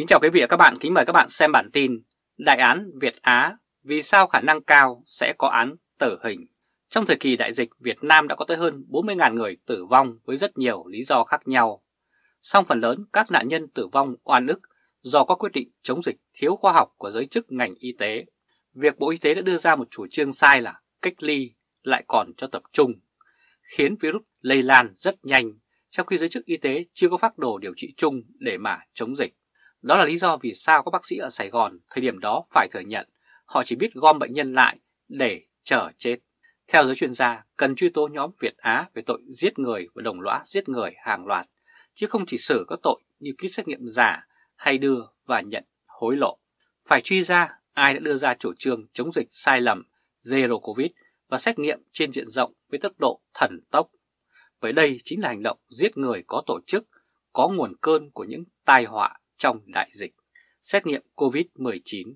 Kính chào quý vị và các bạn, kính mời các bạn xem bản tin Đại án Việt Á vì sao khả năng cao sẽ có án tử hình. Trong thời kỳ đại dịch, Việt Nam đã có tới hơn 40.000 người tử vong với rất nhiều lý do khác nhau. Song phần lớn các nạn nhân tử vong oan ức do có quyết định chống dịch thiếu khoa học của giới chức ngành y tế. Việc Bộ Y tế đã đưa ra một chủ trương sai là cách ly lại còn cho tập trung, khiến virus lây lan rất nhanh trong khi giới chức y tế chưa có phác đồ điều trị chung để mà chống dịch. Đó là lý do vì sao các bác sĩ ở Sài Gòn thời điểm đó phải thừa nhận họ chỉ biết gom bệnh nhân lại để chờ chết. Theo giới chuyên gia, cần truy tố nhóm Việt Á về tội giết người và đồng lõa giết người hàng loạt, chứ không chỉ xử các tội như ký xét nghiệm giả hay đưa và nhận hối lộ. Phải truy ra ai đã đưa ra chủ trương chống dịch sai lầm, zero covid và xét nghiệm trên diện rộng với tốc độ thần tốc. với đây chính là hành động giết người có tổ chức, có nguồn cơn của những tai họa trong đại dịch, xét nghiệm COVID-19.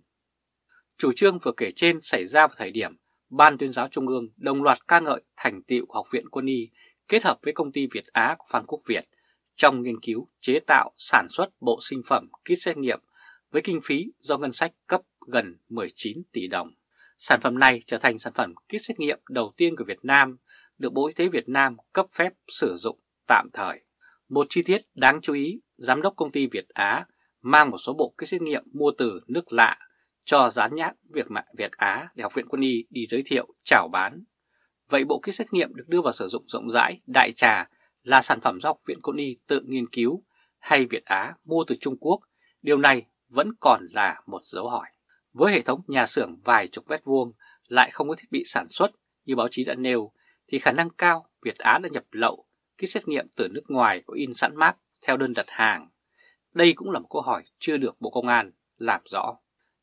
Chủ trương vừa kể trên xảy ra vào thời điểm Ban tuyên giáo Trung ương đồng loạt ca ngợi thành tiệu Học viện Quân y kết hợp với công ty Việt Á của Phan Quốc Việt trong nghiên cứu chế tạo sản xuất bộ sinh phẩm kit xét nghiệm với kinh phí do ngân sách cấp gần 19 tỷ đồng. Sản phẩm này trở thành sản phẩm kit xét nghiệm đầu tiên của Việt Nam được Bộ Y tế Việt Nam cấp phép sử dụng tạm thời. Một chi tiết đáng chú ý, Giám đốc công ty Việt Á mang một số bộ kit xét nghiệm mua từ nước lạ cho dán nhãn Việt, mạng Việt Á để Học viện Quân y đi giới thiệu, chào bán. Vậy bộ kit xét nghiệm được đưa vào sử dụng rộng rãi, đại trà là sản phẩm do Học viện Quân y tự nghiên cứu hay Việt Á mua từ Trung Quốc, điều này vẫn còn là một dấu hỏi. Với hệ thống nhà xưởng vài chục mét vuông lại không có thiết bị sản xuất như báo chí đã nêu, thì khả năng cao Việt Á đã nhập lậu kit xét nghiệm từ nước ngoài có in sẵn mát theo đơn đặt hàng đây cũng là một câu hỏi chưa được Bộ Công an làm rõ.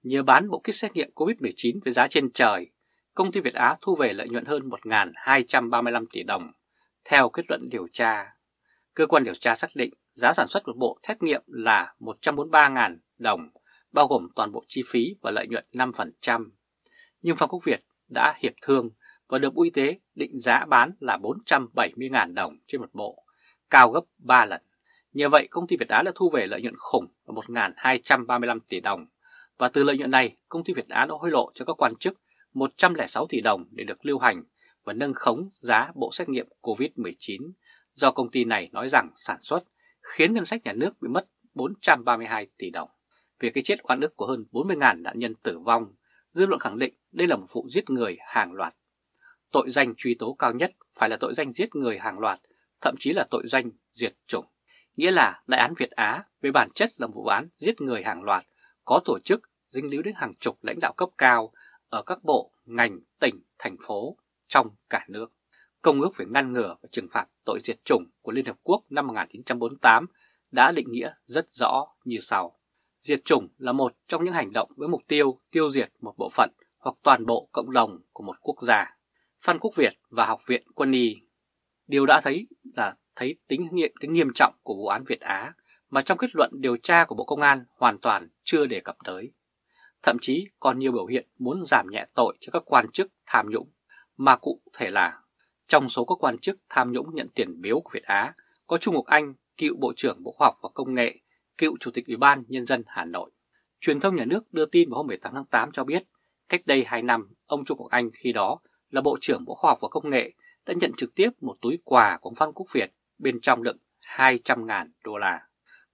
Nhờ bán bộ kit xét nghiệm COVID-19 với giá trên trời, công ty Việt Á thu về lợi nhuận hơn 1.235 tỷ đồng. Theo kết luận điều tra, cơ quan điều tra xác định giá sản xuất một bộ xét nghiệm là 143.000 đồng, bao gồm toàn bộ chi phí và lợi nhuận 5%. Nhưng Phan Quốc Việt đã hiệp thương và được Bộ Y tế định giá bán là 470.000 đồng trên một bộ, cao gấp 3 lần. Nhờ vậy, công ty Việt Á đã thu về lợi nhuận khủng là 1.235 tỷ đồng và từ lợi nhuận này, công ty Việt Á đã hối lộ cho các quan chức 106 tỷ đồng để được lưu hành và nâng khống giá bộ xét nghiệm COVID-19 do công ty này nói rằng sản xuất khiến ngân sách nhà nước bị mất 432 tỷ đồng. Vì cái chết oan ức của hơn 40.000 nạn nhân tử vong, dư luận khẳng định đây là một vụ giết người hàng loạt. Tội danh truy tố cao nhất phải là tội danh giết người hàng loạt, thậm chí là tội danh diệt chủng nghĩa là đại án Việt Á về bản chất là vụ án giết người hàng loạt, có tổ chức, dính líu đến hàng chục lãnh đạo cấp cao ở các bộ, ngành, tỉnh, thành phố trong cả nước. Công ước về ngăn ngừa và trừng phạt tội diệt chủng của Liên Hợp Quốc năm 1948 đã định nghĩa rất rõ như sau. Diệt chủng là một trong những hành động với mục tiêu tiêu diệt một bộ phận hoặc toàn bộ cộng đồng của một quốc gia. Phan Quốc Việt và Học viện Quân y. Điều đã thấy là thấy tính nghiện cái nghiêm trọng của vụ án Việt Á mà trong kết luận điều tra của Bộ Công an hoàn toàn chưa đề cập tới. Thậm chí còn nhiều biểu hiện muốn giảm nhẹ tội cho các quan chức tham nhũng, mà cụ thể là trong số các quan chức tham nhũng nhận tiền biếu của Việt Á có Trung Ngọc Anh, cựu Bộ trưởng Bộ Khoa học và Công nghệ, cựu Chủ tịch Ủy ban Nhân dân Hà Nội. Truyền thông nhà nước đưa tin vào hôm 18 tháng 8 cho biết, cách đây 2 năm, ông Trung Ngọc Anh khi đó là Bộ trưởng Bộ Khoa học và Công nghệ đã nhận trực tiếp một túi quà của ông Phan Quốc Việt bên trong đựng 200.000 đô la.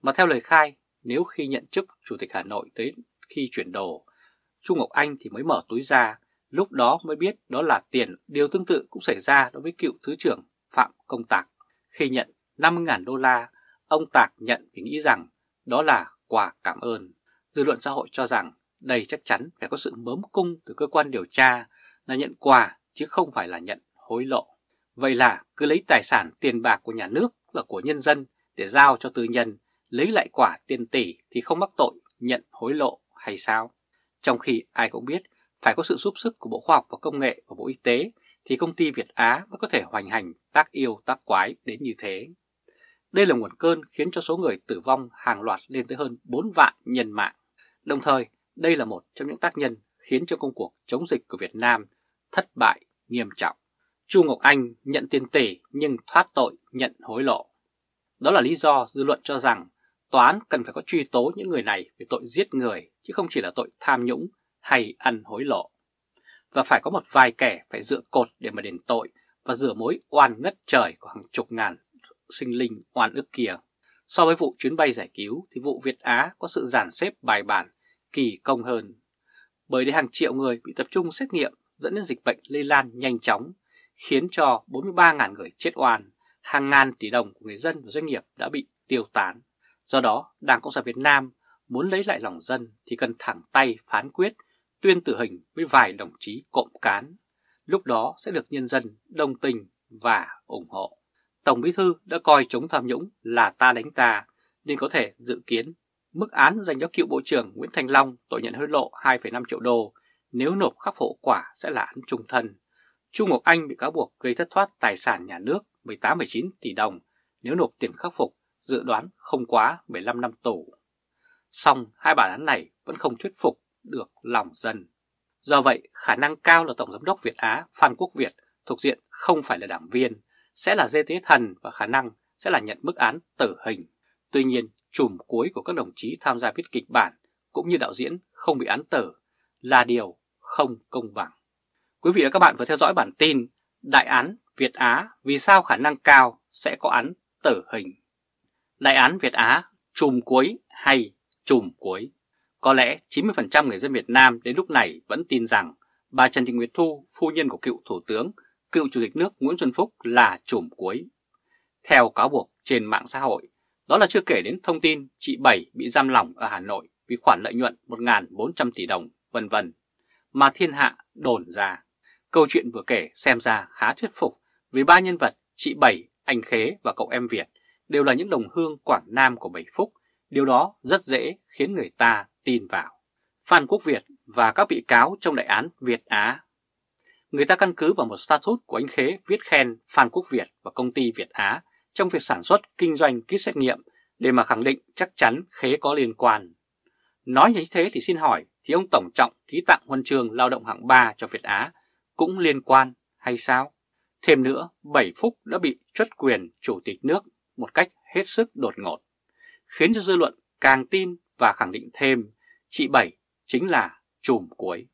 Mà theo lời khai, nếu khi nhận chức Chủ tịch Hà Nội tới khi chuyển đồ, Trung Ngọc Anh thì mới mở túi ra, lúc đó mới biết đó là tiền. Điều tương tự cũng xảy ra đối với cựu Thứ trưởng Phạm Công Tạc. Khi nhận 50 000 đô la, ông Tạc nhận vì nghĩ rằng đó là quà cảm ơn. Dư luận xã hội cho rằng đây chắc chắn phải có sự mớm cung từ cơ quan điều tra là nhận quà chứ không phải là nhận hối lộ. Vậy là cứ lấy tài sản tiền bạc của nhà nước và của nhân dân để giao cho tư nhân, lấy lại quả tiền tỷ thì không mắc tội nhận hối lộ hay sao? Trong khi ai cũng biết phải có sự giúp sức của Bộ Khoa học và Công nghệ và Bộ Y tế thì công ty Việt Á mới có thể hoành hành tác yêu tác quái đến như thế. Đây là nguồn cơn khiến cho số người tử vong hàng loạt lên tới hơn 4 vạn nhân mạng. Đồng thời, đây là một trong những tác nhân khiến cho công cuộc chống dịch của Việt Nam thất bại nghiêm trọng. Chu Ngọc Anh nhận tiền tỷ nhưng thoát tội nhận hối lộ. Đó là lý do dư luận cho rằng tòa án cần phải có truy tố những người này về tội giết người chứ không chỉ là tội tham nhũng hay ăn hối lộ. Và phải có một vài kẻ phải dựa cột để mà đền tội và rửa mối oan ngất trời của hàng chục ngàn sinh linh oan ức kia. So với vụ chuyến bay giải cứu thì vụ Việt Á có sự giản xếp bài bản kỳ công hơn. Bởi để hàng triệu người bị tập trung xét nghiệm dẫn đến dịch bệnh lây lan nhanh chóng khiến cho 43.000 người chết oan, hàng ngàn tỷ đồng của người dân và doanh nghiệp đã bị tiêu tán. Do đó, Đảng Cộng sản Việt Nam muốn lấy lại lòng dân thì cần thẳng tay phán quyết tuyên tử hình với vài đồng chí cộng cán. Lúc đó sẽ được nhân dân đồng tình và ủng hộ. Tổng Bí Thư đã coi chống tham nhũng là ta đánh ta nên có thể dự kiến mức án dành cho cựu Bộ trưởng Nguyễn Thành Long tội nhận hối lộ 2,5 triệu đô nếu nộp khắc phục quả sẽ là án trung thân. Trung Ngọc Anh bị cáo buộc gây thất thoát tài sản nhà nước 18,9 tỷ đồng nếu nộp tiền khắc phục, dự đoán không quá 15 năm tù. Song hai bản án này vẫn không thuyết phục được lòng dân. Do vậy, khả năng cao là Tổng Giám đốc Việt Á Phan Quốc Việt thuộc diện không phải là đảng viên, sẽ là dê tế thần và khả năng sẽ là nhận mức án tử hình. Tuy nhiên, chùm cuối của các đồng chí tham gia viết kịch bản cũng như đạo diễn không bị án tử là điều không công bằng. Quý vị và các bạn vừa theo dõi bản tin Đại án Việt Á vì sao khả năng cao sẽ có án tử hình. Đại án Việt Á chùm cuối hay chùm cuối? Có lẽ 90% người dân Việt Nam đến lúc này vẫn tin rằng bà Trần Thị Nguyệt Thu, phu nhân của cựu Thủ tướng, cựu Chủ tịch nước Nguyễn Xuân Phúc là chùm cuối. Theo cáo buộc trên mạng xã hội, đó là chưa kể đến thông tin chị Bảy bị giam lỏng ở Hà Nội vì khoản lợi nhuận 1.400 tỷ đồng, vân vân mà thiên hạ đồn ra. Câu chuyện vừa kể xem ra khá thuyết phục vì ba nhân vật chị Bảy, anh Khế và cậu em Việt đều là những đồng hương Quảng Nam của Bảy Phúc. Điều đó rất dễ khiến người ta tin vào. Phan Quốc Việt và các bị cáo trong đại án Việt Á Người ta căn cứ vào một status của anh Khế viết khen Phan Quốc Việt và công ty Việt Á trong việc sản xuất kinh doanh kit xét nghiệm để mà khẳng định chắc chắn Khế có liên quan. Nói như thế thì xin hỏi thì ông Tổng Trọng ký tặng huân chương lao động hạng 3 cho Việt Á cũng liên quan hay sao? Thêm nữa, 7 Phúc đã bị truất quyền chủ tịch nước một cách hết sức đột ngột, khiến cho dư luận càng tin và khẳng định thêm chị Bảy chính là chùm cuối.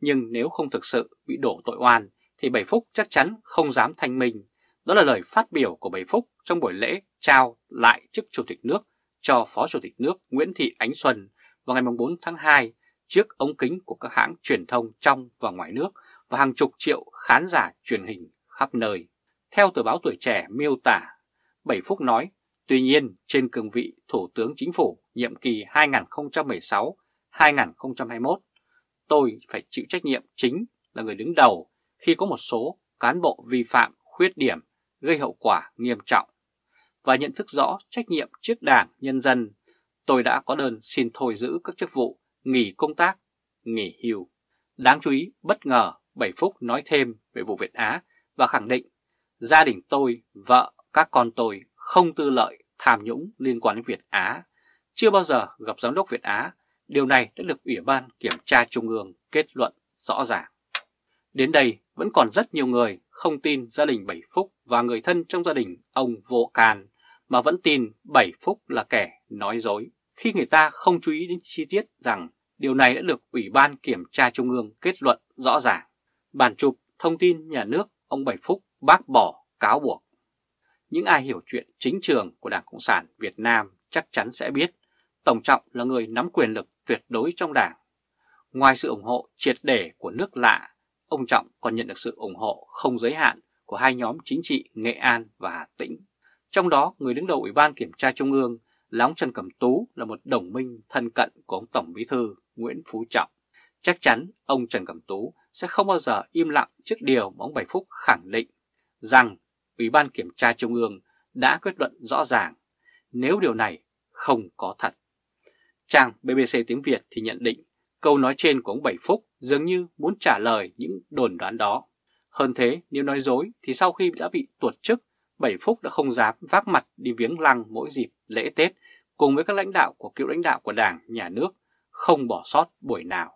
Nhưng nếu không thực sự bị đổ tội oan thì Bảy Phúc chắc chắn không dám thanh minh. Đó là lời phát biểu của Bảy Phúc trong buổi lễ trao lại chức chủ tịch nước cho Phó Chủ tịch nước Nguyễn Thị Ánh Xuân vào ngày 4 tháng 2 trước ống kính của các hãng truyền thông trong và ngoài nước và hàng chục triệu khán giả truyền hình khắp nơi. Theo tờ báo Tuổi Trẻ miêu tả, Bảy Phúc nói, tuy nhiên trên cương vị Thủ tướng Chính phủ nhiệm kỳ 2016-2021, tôi phải chịu trách nhiệm chính là người đứng đầu khi có một số cán bộ vi phạm khuyết điểm gây hậu quả nghiêm trọng và nhận thức rõ trách nhiệm trước đảng, nhân dân, tôi đã có đơn xin thôi giữ các chức vụ, nghỉ công tác, nghỉ hưu. Đáng chú ý, bất ngờ 7 phút nói thêm về vụ Việt Á và khẳng định gia đình tôi, vợ, các con tôi không tư lợi tham nhũng liên quan đến Việt Á. Chưa bao giờ gặp giám đốc Việt Á, điều này đã được Ủy ban Kiểm tra Trung ương kết luận rõ ràng. Đến đây vẫn còn rất nhiều người không tin gia đình Bảy Phúc và người thân trong gia đình ông vô can mà vẫn tin Bảy Phúc là kẻ nói dối khi người ta không chú ý đến chi tiết rằng điều này đã được Ủy ban Kiểm tra Trung ương kết luận rõ ràng. Bản chụp thông tin nhà nước ông Bảy Phúc bác bỏ cáo buộc. Những ai hiểu chuyện chính trường của Đảng Cộng sản Việt Nam chắc chắn sẽ biết Tổng Trọng là người nắm quyền lực tuyệt đối trong đảng. Ngoài sự ủng hộ triệt để của nước lạ, ông Trọng còn nhận được sự ủng hộ không giới hạn của hai nhóm chính trị Nghệ An và Hà Tĩnh. Trong đó, người đứng đầu Ủy ban Kiểm tra Trung ương là ông Trần Cẩm Tú là một đồng minh thân cận của ông Tổng Bí thư Nguyễn Phú Trọng. Chắc chắn ông Trần Cẩm Tú sẽ không bao giờ im lặng trước điều mà ông Bảy Phúc khẳng định rằng Ủy ban Kiểm tra Trung ương đã kết luận rõ ràng nếu điều này không có thật. Trang BBC tiếng Việt thì nhận định câu nói trên của ông Bảy Phúc dường như muốn trả lời những đồn đoán đó. Hơn thế, nếu nói dối thì sau khi đã bị tuột chức, Bảy Phúc đã không dám vác mặt đi viếng lăng mỗi dịp lễ Tết cùng với các lãnh đạo của cựu lãnh đạo của Đảng, Nhà nước, không bỏ sót buổi nào.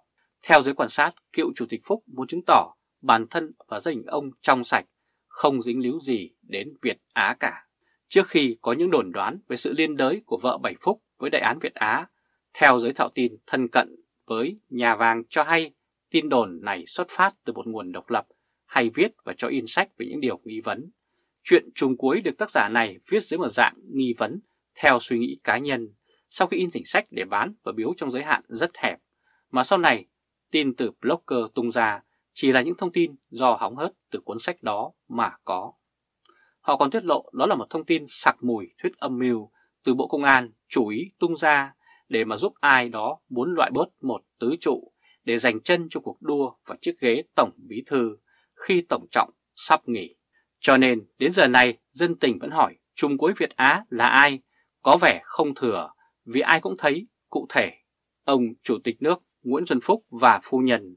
Theo giới quan sát, cựu Chủ tịch Phúc muốn chứng tỏ bản thân và gia đình ông trong sạch, không dính líu gì đến Việt Á cả. Trước khi có những đồn đoán về sự liên đới của vợ Bảy Phúc với đại án Việt Á, theo giới thạo tin thân cận với nhà vàng cho hay tin đồn này xuất phát từ một nguồn độc lập hay viết và cho in sách về những điều nghi vấn. Chuyện trùng cuối được tác giả này viết dưới một dạng nghi vấn theo suy nghĩ cá nhân, sau khi in thành sách để bán và biếu trong giới hạn rất hẹp, mà sau này tin từ blogger tung ra chỉ là những thông tin do hóng hớt từ cuốn sách đó mà có. Họ còn tiết lộ đó là một thông tin sặc mùi thuyết âm mưu từ Bộ Công an chủ ý tung ra để mà giúp ai đó muốn loại bớt một tứ trụ để giành chân cho cuộc đua và chiếc ghế Tổng Bí Thư khi Tổng Trọng sắp nghỉ. Cho nên đến giờ này dân tình vẫn hỏi Trung cuối Việt Á là ai? Có vẻ không thừa vì ai cũng thấy cụ thể ông Chủ tịch nước Nguyễn Xuân Phúc và phu nhân.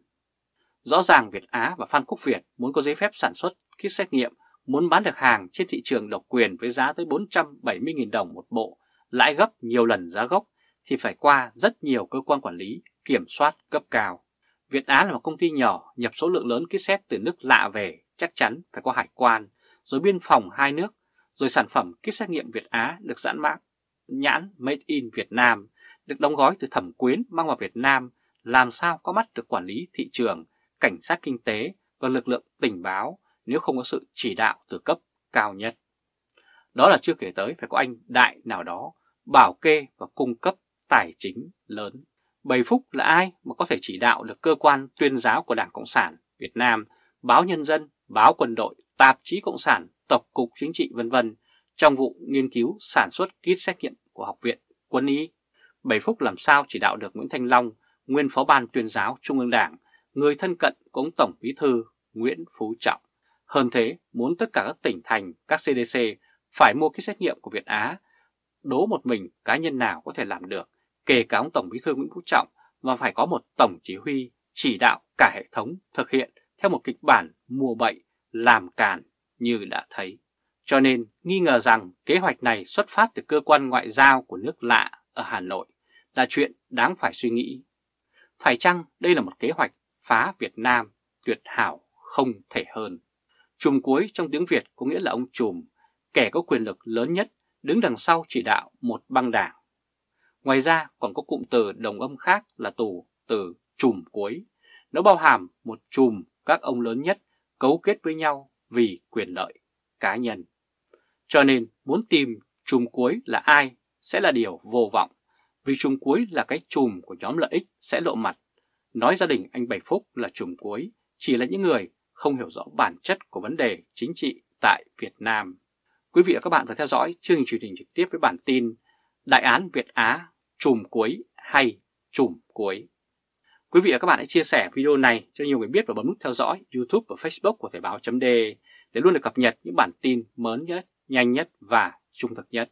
Rõ ràng Việt Á và Phan Quốc Việt muốn có giấy phép sản xuất kit xét nghiệm, muốn bán được hàng trên thị trường độc quyền với giá tới 470.000 đồng một bộ, lãi gấp nhiều lần giá gốc thì phải qua rất nhiều cơ quan quản lý, kiểm soát cấp cao. Việt Á là một công ty nhỏ nhập số lượng lớn kit xét từ nước lạ về, chắc chắn phải qua hải quan, rồi biên phòng hai nước, rồi sản phẩm kit xét nghiệm Việt Á được giãn mác nhãn Made in Việt Nam được đóng gói từ thẩm quyến mang vào Việt Nam làm sao có mắt được quản lý thị trường, cảnh sát kinh tế và lực lượng tình báo nếu không có sự chỉ đạo từ cấp cao nhất. Đó là chưa kể tới phải có anh đại nào đó bảo kê và cung cấp tài chính lớn. Bầy Phúc là ai mà có thể chỉ đạo được cơ quan tuyên giáo của Đảng Cộng sản Việt Nam, báo nhân dân, báo quân đội, tạp chí Cộng sản, Tập cục Chính trị vân vân trong vụ nghiên cứu sản xuất kit xét nghiệm của Học viện Quân y. Bầy Phúc làm sao chỉ đạo được Nguyễn Thanh Long nguyên phó ban tuyên giáo Trung ương Đảng, người thân cận của ông Tổng Bí Thư Nguyễn Phú Trọng. Hơn thế, muốn tất cả các tỉnh thành, các CDC phải mua cái xét nghiệm của Việt Á, đố một mình cá nhân nào có thể làm được, kể cả ông Tổng Bí Thư Nguyễn Phú Trọng và phải có một tổng chỉ huy chỉ đạo cả hệ thống thực hiện theo một kịch bản mùa bậy làm càn như đã thấy. Cho nên nghi ngờ rằng kế hoạch này xuất phát từ cơ quan ngoại giao của nước lạ ở Hà Nội là chuyện đáng phải suy nghĩ phải chăng đây là một kế hoạch phá Việt Nam tuyệt hảo không thể hơn? Chùm cuối trong tiếng Việt có nghĩa là ông chùm, kẻ có quyền lực lớn nhất đứng đằng sau chỉ đạo một băng đảng. Ngoài ra còn có cụm từ đồng âm khác là tù từ chùm cuối. Nó bao hàm một chùm các ông lớn nhất cấu kết với nhau vì quyền lợi cá nhân. Cho nên muốn tìm chùm cuối là ai sẽ là điều vô vọng vì chùm cuối là cái chùm của nhóm lợi ích sẽ lộ mặt. Nói gia đình anh Bảy Phúc là chùm cuối chỉ là những người không hiểu rõ bản chất của vấn đề chính trị tại Việt Nam. Quý vị và các bạn vừa theo dõi chương trình truyền hình trực tiếp với bản tin Đại án Việt Á chùm cuối hay chùm cuối. Quý vị và các bạn hãy chia sẻ video này cho nhiều người biết và bấm nút theo dõi YouTube và Facebook của Thời báo.de để luôn được cập nhật những bản tin mới nhất, nhanh nhất và trung thực nhất.